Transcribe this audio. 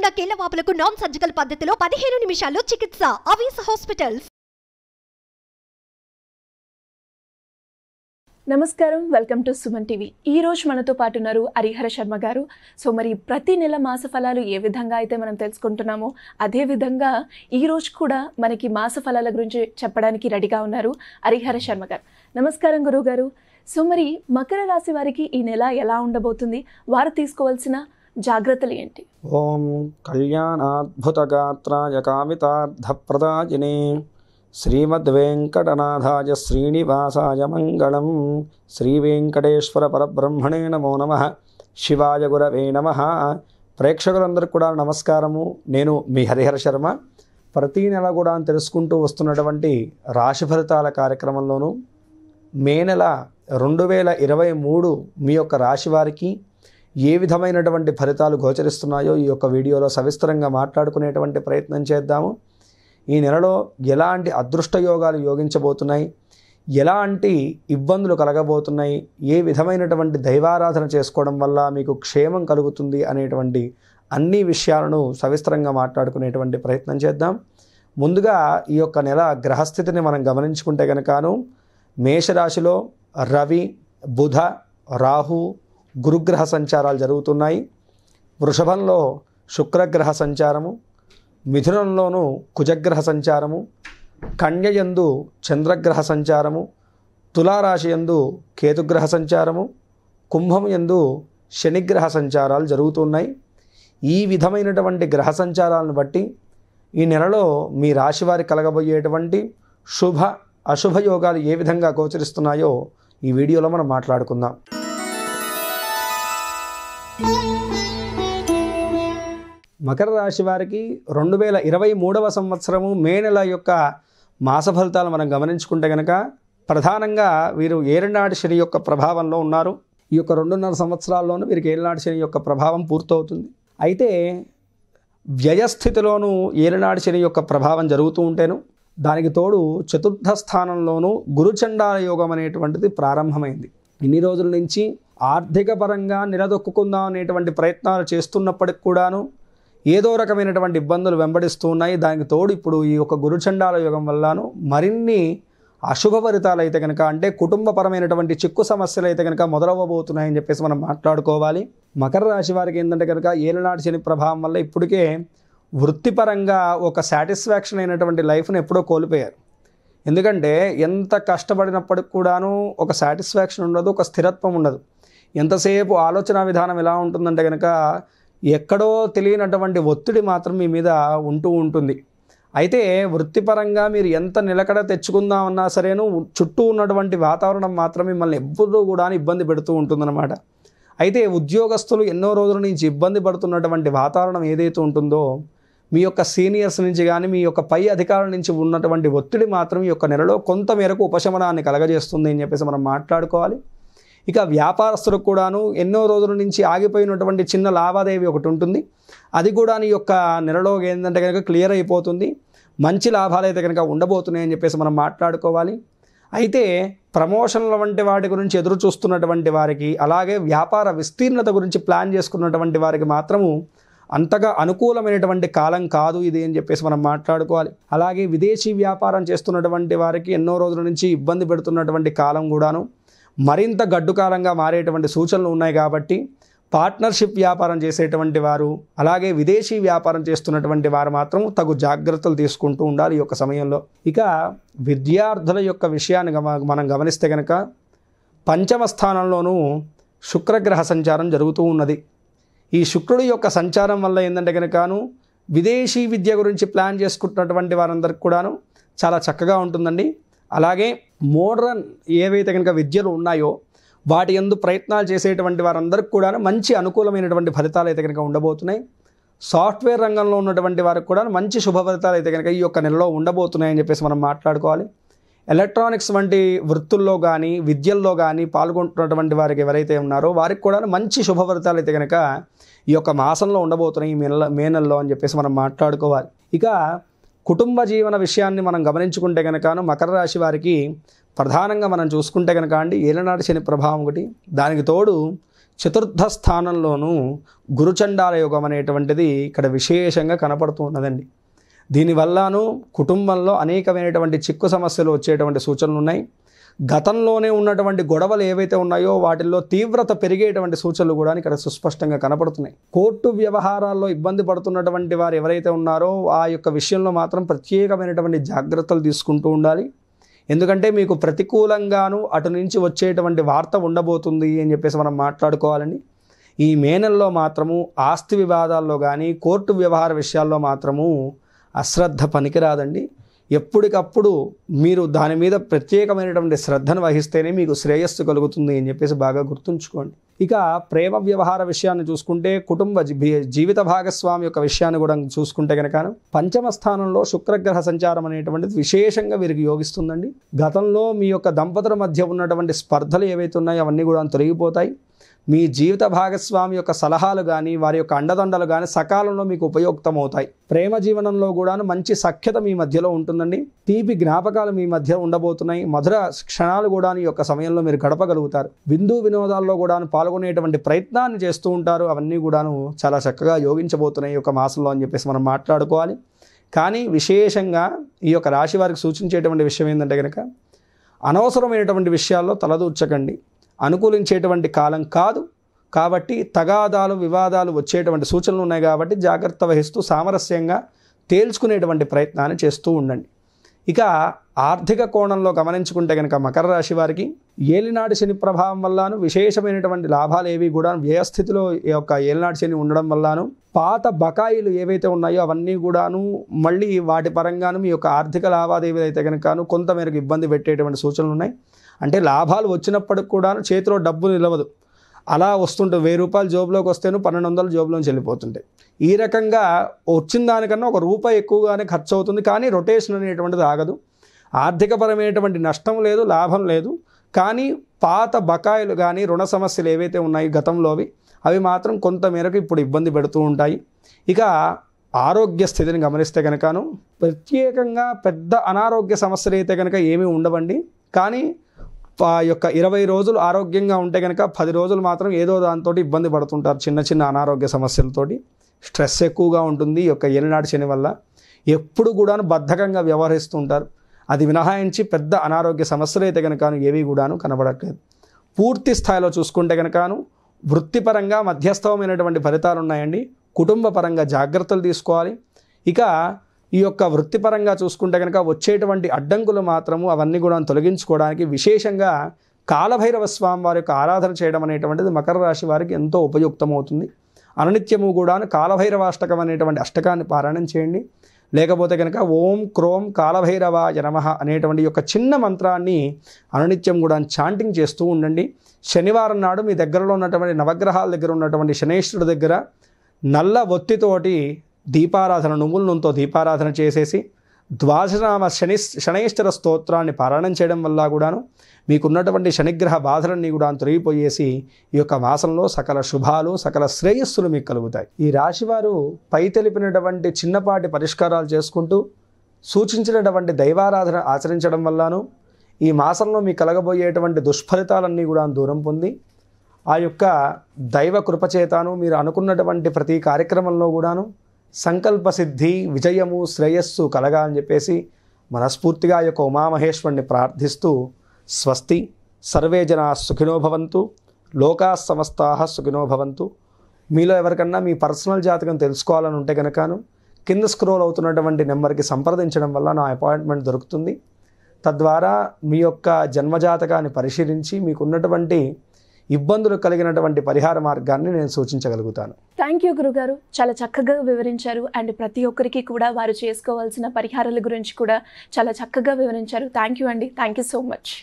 ఉన్న కీళ్ల non surgical పద్ధతిలో పదిహేను నిమిషాల్లో చికిత్స అవీస్ హాస్పిటల్స్ నమస్కారం వెల్కమ్ టు సుమన్ టీవీ ఈ రోజు మనతో పాటు ఉన్నారు హరిహర శర్మ గారు సో మరి ప్రతి నెల మాస ఫలాలు ఏ విధంగా అయితే మనం తెలుసుకుంటున్నామో అదే విధంగా ఈ రోజు కూడా మనకి మాస ఫలాల గురించి చెప్పడానికి రెడీగా ఉన్నారు హరిహర శర్మ గారు నమస్కారం గురువు గారు సో మరి మకర రాశి వారికి ఈ నెల ఎలా ఉండబోతుంది వారు తీసుకోవాల్సిన జాగ్రత్తలు ఏంటి ఓం కళ్యాణాద్భుతగాత్రాయ కావితార్థప్రదాయిని శ్రీమద్ వెంకటనాథాయ శ్రీనివాసాయ మంగళం శ్రీ వెంకటేశ్వర పరబ్రహ్మణే నమో నమ శివాయ గురవే నమ ప్రేక్షకులందరికీ కూడా నమస్కారము నేను మీ హరిహర శర్మ ప్రతీ నెల కూడా తెలుసుకుంటూ వస్తున్నటువంటి రాశి ఫలితాల కార్యక్రమంలోనూ మే నెల రెండు వేల ఇరవై మూడు మీ యొక్క రాశి వారికి ఏ విధమైనటువంటి ఫలితాలు గోచరిస్తున్నాయో ఈ యొక్క వీడియోలో సవిస్తరంగా మాట్లాడుకునేటువంటి ప్రయత్నం చేద్దాము ఈ నెలలో ఎలాంటి అదృష్టయోగాలు యోగించబోతున్నాయి ఎలాంటి ఇబ్బందులు కలగబోతున్నాయి ఏ విధమైనటువంటి దైవారాధన చేసుకోవడం వల్ల మీకు క్షేమం కలుగుతుంది అనేటువంటి అన్ని విషయాలను సవిస్తరంగా మాట్లాడుకునేటువంటి ప్రయత్నం చేద్దాం ముందుగా ఈ యొక్క నెల గ్రహస్థితిని మనం గమనించుకుంటే కనుకను మేషరాశిలో రవి బుధ రాహు గురుగ్రహ సంచారాలు జరుగుతున్నాయి వృషభంలో శుక్రగ్రహ సంచారము మిథునంలోనూ కుజగ్రహ సంచారము కన్యయందు చంద్రగ్రహ సంచారము తులారాశి ఎందు కేతుగ్రహ సంచారము కుంభం ఎందు శనిగ్రహ సంచారాలు జరుగుతున్నాయి ఈ విధమైనటువంటి గ్రహ సంచారాలను బట్టి ఈ నెలలో మీ రాశి వారి కలగబోయేటువంటి శుభ అశుభ యోగాలు ఏ విధంగా గోచరిస్తున్నాయో ఈ వీడియోలో మనం మాట్లాడుకుందాం మకర రాశి వారికి రెండు వేల ఇరవై మూడవ సంవత్సరము మే నెల యొక్క మాస ఫలితాలు మనం గమనించుకుంటే కనుక ప్రధానంగా వీరు ఏరనాటి శని యొక్క ప్రభావంలో ఉన్నారు ఈ యొక్క రెండున్నర సంవత్సరాల్లోనూ వీరికి ఏలనాటి శని యొక్క ప్రభావం పూర్తవుతుంది అయితే వ్యయస్థితిలోనూ ఏలనాటి శని యొక్క ప్రభావం జరుగుతూ ఉంటేను దానికి తోడు చతుర్థ స్థానంలోనూ గురుచండాల యోగం అనేటువంటిది ప్రారంభమైంది ఇన్ని రోజుల నుంచి ఆర్థిక పరంగా నిలదొక్కుందాం అనేటువంటి ప్రయత్నాలు చేస్తున్నప్పటికి కూడాను ఏదో రకమైనటువంటి ఇబ్బందులు వెంబడిస్తూ ఉన్నాయి దానికి తోడు ఇప్పుడు ఈ యొక్క గురుచండాల యుగం వల్లను మరిన్ని అశుభ ఫలితాలు అయితే కనుక అంటే కుటుంబపరమైనటువంటి చిక్కు సమస్యలు అయితే కనుక మొదలవ్వబోతున్నాయని చెప్పేసి మనం మాట్లాడుకోవాలి మకర రాశి వారికి ఏంటంటే కనుక ఏలనాటి శని ప్రభావం వల్ల ఇప్పటికే వృత్తిపరంగా ఒక సాటిస్ఫాక్షన్ అయినటువంటి లైఫ్ను ఎప్పుడో కోల్పోయారు ఎందుకంటే ఎంత కష్టపడినప్పటికి కూడాను ఒక సాటిస్ఫాక్షన్ ఉండదు ఒక స్థిరత్వం ఉండదు ఎంతసేపు ఆలోచన విధానం ఎలా ఉంటుందంటే కనుక ఎక్కడో తెలియనటువంటి ఒత్తిడి మాత్రం మీ మీద ఉంటూ ఉంటుంది అయితే వృత్తిపరంగా మీరు ఎంత నిలకడ తెచ్చుకుందామన్నా సరేను చుట్టూ ఉన్నటువంటి వాతావరణం మాత్రం మిమ్మల్ని ఎప్పుడూ కూడా ఇబ్బంది పెడుతూ ఉంటుందన్నమాట అయితే ఉద్యోగస్తులు ఎన్నో రోజుల నుంచి ఇబ్బంది పడుతున్నటువంటి వాతావరణం ఏదైతే ఉంటుందో మీ యొక్క సీనియర్స్ నుంచి కానీ మీ యొక్క పై అధికారుల నుంచి ఉన్నటువంటి ఒత్తిడి మాత్రం ఈ యొక్క నెలలో కొంత మేరకు ఉపశమనాన్ని కలగజేస్తుంది అని చెప్పేసి మనం మాట్లాడుకోవాలి ఇక వ్యాపారస్తులకు కూడాను ఎన్నో రోజుల నుంచి ఆగిపోయినటువంటి చిన్న లావాదేవీ ఒకటి ఉంటుంది అది కూడా నీ యొక్క నెలలో ఏంటంటే కనుక క్లియర్ అయిపోతుంది మంచి లాభాలు అయితే కనుక ఉండబోతున్నాయని చెప్పేసి మనం మాట్లాడుకోవాలి అయితే ప్రమోషన్ల వంటి వాటి గురించి ఎదురు చూస్తున్నటువంటి వారికి అలాగే వ్యాపార విస్తీర్ణత గురించి ప్లాన్ చేసుకున్నటువంటి వారికి మాత్రము అంతగా అనుకూలమైనటువంటి కాలం కాదు ఇది అని చెప్పేసి మనం మాట్లాడుకోవాలి అలాగే విదేశీ వ్యాపారం చేస్తున్నటువంటి వారికి ఎన్నో రోజుల నుంచి ఇబ్బంది పెడుతున్నటువంటి కాలం కూడాను మరింత గడ్డుకాలంగా మారేటువంటి సూచనలు ఉన్నాయి కాబట్టి పార్ట్నర్షిప్ వ్యాపారం చేసేటువంటి వారు అలాగే విదేశీ వ్యాపారం చేస్తున్నటువంటి వారు మాత్రం తగు జాగ్రత్తలు తీసుకుంటూ ఉండాలి ఈ యొక్క సమయంలో ఇక విద్యార్థుల యొక్క విషయాన్ని మనం గమనిస్తే కనుక పంచమ స్థానంలోనూ శుక్రగ్రహ సంచారం జరుగుతూ ఉన్నది ఈ శుక్రుడి యొక్క సంచారం వల్ల ఏంటంటే కనుకను విదేశీ విద్య గురించి ప్లాన్ చేసుకుంటున్నటువంటి వారందరికి కూడాను చాలా చక్కగా ఉంటుందండి అలాగే మోడ్రన్ ఏవైతే కనుక విద్యలు ఉన్నాయో వాటి ఎందు ప్రయత్నాలు చేసేటువంటి వారందరికీ కూడా మంచి అనుకూలమైనటువంటి ఫలితాలు అయితే కనుక ఉండబోతున్నాయి సాఫ్ట్వేర్ రంగంలో ఉన్నటువంటి వారికి కూడా మంచి శుభ ఫలితాలు అయితే కనుక ఈ యొక్క నెలలో ఉండబోతున్నాయని చెప్పేసి మనం మాట్లాడుకోవాలి ఎలక్ట్రానిక్స్ వంటి వృత్తుల్లో కానీ విద్యల్లో కానీ పాల్గొంటున్నటువంటి వారికి ఎవరైతే ఉన్నారో వారికి కూడా మంచి శుభ ఫలితాలు అయితే కనుక ఈ యొక్క మాసంలో ఉండబోతున్నాయి ఈ మే నెలలో అని చెప్పేసి మనం మాట్లాడుకోవాలి ఇక కుటుంబ జీవన విషయాన్ని మనం గమనించుకుంటే కనుకను మకర రాశి వారికి ప్రధానంగా మనం చూసుకుంటే కనుక అండి ఏలనాటి శని ప్రభావం ఒకటి దానికి తోడు చతుర్థ స్థానంలోనూ గురుచండాల యోగం అనేటువంటిది ఇక్కడ విశేషంగా కనపడుతూ ఉన్నదండి దీనివల్లను కుటుంబంలో అనేకమైనటువంటి చిక్కు సమస్యలు వచ్చేటువంటి సూచనలు ఉన్నాయి గతంలోనే ఉన్నటువంటి గొడవలు ఏవైతే ఉన్నాయో వాటిల్లో తీవ్రత పెరిగేటువంటి సూచనలు కూడా ఇక్కడ సుస్పష్టంగా కనపడుతున్నాయి కోర్టు వ్యవహారాల్లో ఇబ్బంది పడుతున్నటువంటి వారు ఎవరైతే ఉన్నారో ఆ యొక్క విషయంలో మాత్రం ప్రత్యేకమైనటువంటి జాగ్రత్తలు తీసుకుంటూ ఉండాలి ఎందుకంటే మీకు ప్రతికూలంగాను అటు నుంచి వచ్చేటువంటి వార్త ఉండబోతుంది అని చెప్పేసి మనం మాట్లాడుకోవాలని ఈ మే నెలలో మాత్రము ఆస్తి వివాదాల్లో కానీ కోర్టు వ్యవహార విషయాల్లో మాత్రము అశ్రద్ధ పనికిరాదండి ఎప్పటికప్పుడు మీరు దాని మీద ప్రత్యేకమైనటువంటి శ్రద్ధను వహిస్తేనే మీకు శ్రేయస్సు కలుగుతుంది అని చెప్పేసి బాగా గుర్తుంచుకోండి ఇక ప్రేమ వ్యవహార విషయాన్ని చూసుకుంటే కుటుంబ జీవిత భాగస్వామి యొక్క విషయాన్ని కూడా చూసుకుంటే కనుక పంచమ స్థానంలో శుక్రగ్రహ సంచారం అనేటువంటిది విశేషంగా వీరికి యోగిస్తుందండి గతంలో మీ యొక్క దంపతుల మధ్య ఉన్నటువంటి స్పర్ధలు ఏవైతే ఉన్నాయో అవన్నీ కూడా తొలగిపోతాయి మీ జీవిత భాగస్వామి యొక్క సలహాలు కానీ వారి యొక్క అండదండలు కానీ సకాలంలో మీకు ఉపయోగమవుతాయి ప్రేమ జీవనంలో కూడాను మంచి సఖ్యత మీ మధ్యలో ఉంటుందండి తీపి జ్ఞాపకాలు మీ మధ్య ఉండబోతున్నాయి మధుర క్షణాలు కూడా ఈ యొక్క సమయంలో మీరు గడపగలుగుతారు విందు వినోదాల్లో కూడాను పాల్గొనేటువంటి ప్రయత్నాన్ని చేస్తూ ఉంటారు అవన్నీ కూడాను చాలా చక్కగా యోగించబోతున్నాయి ఈ యొక్క మాసంలో అని చెప్పేసి మనం మాట్లాడుకోవాలి కానీ విశేషంగా ఈ యొక్క రాశి వారికి సూచించేటువంటి విషయం ఏంటంటే కనుక అనవసరమైనటువంటి విషయాల్లో తలదూర్చకండి అనుకూలించేటువంటి కాలం కాదు కాబట్టి తగాదాలు వివాదాలు వచ్చేటువంటి సూచనలు ఉన్నాయి కాబట్టి జాగ్రత్త వహిస్తూ సామరస్యంగా తేల్చుకునేటువంటి ప్రయత్నాన్ని చేస్తూ ఉండండి ఇక ఆర్థిక కోణంలో గమనించుకుంటే కనుక మకర రాశి వారికి ఏలినాటి శని ప్రభావం వల్లను విశేషమైనటువంటి లాభాలు ఏవి కూడా వ్యయస్థితిలో ఈ యొక్క ఏలినాటి శని ఉండడం వల్లను పాత బకాయిలు ఏవైతే ఉన్నాయో అవన్నీ కూడాను మళ్ళీ వాటి పరంగాను మీ యొక్క ఆర్థిక లావాదేవీలు అయితే కనుకను కొంతమేరకు ఇబ్బంది పెట్టేటువంటి సూచనలు ఉన్నాయి అంటే లాభాలు వచ్చినప్పటికి కూడా చేతిలో డబ్బు నిలవదు అలా వస్తుంటే వెయ్యి రూపాయలు జోబులోకి వస్తేనే పన్నెండు వందలు జోబులోంచి వెళ్ళిపోతుంటాయి ఈ రకంగా వచ్చిన దానికన్నా ఒక రూపాయి ఎక్కువగానే ఖర్చు అవుతుంది కానీ రొటేషన్ అనేటువంటిది ఆగదు ఆర్థికపరమైనటువంటి నష్టం లేదు లాభం లేదు కానీ పాత బకాయిలు కానీ రుణ సమస్యలు ఏవైతే ఉన్నాయి గతంలో అవి అవి మాత్రం కొంత మేరకు ఇప్పుడు ఇబ్బంది పెడుతూ ఉంటాయి ఇక ఆరోగ్య స్థితిని గమనిస్తే కనుకను ప్రత్యేకంగా పెద్ద అనారోగ్య సమస్యలు అయితే కనుక ఏమీ ఉండవండి కానీ యొక్క ఇరవై రోజులు ఆరోగ్యంగా ఉంటే కనుక పది రోజులు మాత్రం ఏదో దాంతో ఇబ్బంది పడుతుంటారు చిన్న చిన్న అనారోగ్య సమస్యలతోటి స్ట్రెస్ ఎక్కువగా ఉంటుంది యొక్క ఏలినాటి శని వల్ల ఎప్పుడు కూడాను బద్ధకంగా వ్యవహరిస్తుంటారు అది మినహాయించి పెద్ద అనారోగ్య సమస్యలు అయితే కనుకను ఏవి కూడాను కనబడట్లేదు పూర్తి స్థాయిలో చూసుకుంటే కనుకను వృత్తిపరంగా మధ్యస్థమైనటువంటి ఫలితాలు ఉన్నాయండి కుటుంబ పరంగా జాగ్రత్తలు తీసుకోవాలి ఇక ఈ యొక్క వృత్తిపరంగా చూసుకుంటే కనుక వచ్చేటువంటి అడ్డంకులు మాత్రము అవన్నీ కూడా తొలగించుకోవడానికి విశేషంగా కాలభైరవ స్వామి వారి యొక్క ఆరాధన చేయడం అనేటువంటిది మకర రాశి వారికి ఎంతో ఉపయుక్తమవుతుంది అనునిత్యము కూడా కాలభైరవ అష్టకం అనేటువంటి అష్టకాన్ని పారాయణం చేయండి లేకపోతే కనుక ఓం క్రోం కాలభైరవ జనమ అనేటువంటి యొక్క చిన్న మంత్రాన్ని అనునిత్యం కూడా చాంటింగ్ చేస్తూ ఉండండి శనివారం నాడు మీ దగ్గరలో ఉన్నటువంటి నవగ్రహాల దగ్గర ఉన్నటువంటి శనేశ్వరుడి దగ్గర నల్ల ఒత్తితోటి దీపారాధన నువ్వుల నూనెతో దీపారాధన చేసేసి ద్వాదశనామ శని శనైశ్వర స్తోత్రాన్ని పారాయణం చేయడం వల్ల కూడాను మీకున్నటువంటి శనిగ్రహ బాధలన్నీ కూడా తొలగిపోయేసి ఈ యొక్క మాసంలో సకల శుభాలు సకల శ్రేయస్సులు మీకు కలుగుతాయి ఈ రాశివారు పై తెలిపినటువంటి చిన్నపాటి పరిష్కారాలు చేసుకుంటూ సూచించినటువంటి దైవారాధన ఆచరించడం వల్లను ఈ మాసంలో మీకు కలగబోయేటువంటి దుష్ఫలితాలన్నీ కూడా దూరం పొంది ఆ యొక్క దైవ కృపచేతను మీరు అనుకున్నటువంటి ప్రతి కార్యక్రమంలో కూడాను సంకల్ప సిద్ధి విజయము శ్రేయస్సు కలగా అని చెప్పేసి మనస్ఫూర్తిగా యొక్క ఉమామహేశ్వరుని ప్రార్థిస్తూ స్వస్తి సర్వే జనా సుఖినోభవంతు లోకా సమస్తాహ సుఖినోభవంతు మీలో ఎవరికన్నా మీ పర్సనల్ జాతకం తెలుసుకోవాలని ఉంటే కనుకను కింద స్క్రోల్ అవుతున్నటువంటి నెంబర్కి సంప్రదించడం వల్ల నా అపాయింట్మెంట్ దొరుకుతుంది తద్వారా మీ యొక్క జన్మజాతకాన్ని పరిశీలించి మీకున్నటువంటి ఇబ్బందులు కలిగినటువంటి పరిహార మార్గాన్ని నేను సూచించగలుగుతాను థ్యాంక్ యూ గురుగారు చాలా చక్కగా వివరించారు అండ్ ప్రతి ఒక్కరికి కూడా వారు చేసుకోవాల్సిన పరిహారాల గురించి కూడా చాలా చక్కగా వివరించారు థ్యాంక్ యూ అండి థ్యాంక్ యూ సో మచ్